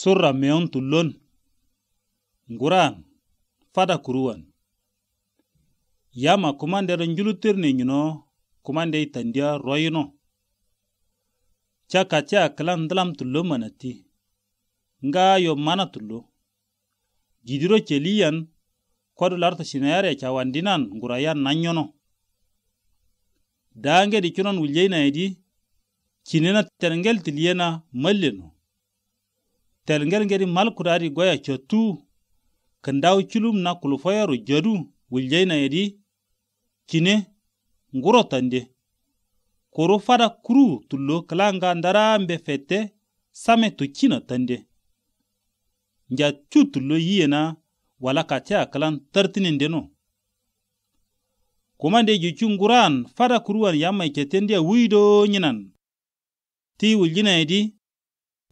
surra meyon tullon nguran fada kuruwan yama kumandero njulutirni nyino kumande itandia royino chaka ca kilan dilam tullo manati nga yo mana tullo jidiro celiyan kwadu larta sinayare wandinan ngurayan nanyono daange di cunon edi cinina terengel tiliyena malleno tel mal kurari goya chotu kendaw culum na kulfoyaru jodu wuljeyna yedi cine ngurotande kuru fada kuru tullo kilanga ndarambe fette same tu tande nja cu tullo yiyena wala katea kilan tartinindeno kumande jucu nguran fada kuruwan yammai cetendiya wido nyinan ti wuljina yedi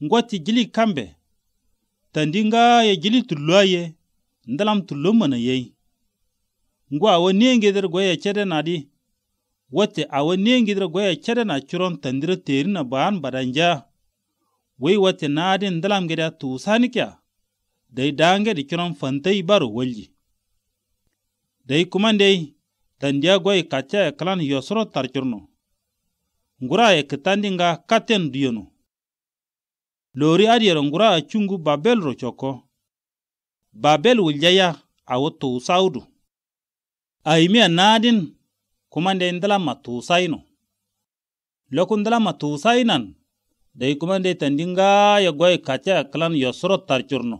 ngoti jili kambe tandinga ye gili tulwa ye ndalam tullo mana yei ngwa awo niengedere goya cede na di wote awo niengedere goya cede na curon tandira teri na baan badanja wei wote naadi ndalam gede tusani kya dai daange di curon fantai baro walji dai kuma dai tandiya goyi ye kalan yosoro tarchurno ngura ye kitandinga katen duyono Lori adier ngura a chungu babel ro choko babel wuljaya awo tuusawdu kuma nde kumande ndalama tuusayno loku ndalama tuusaynan dayi kumande ya goy katya klan yosoro tarcurno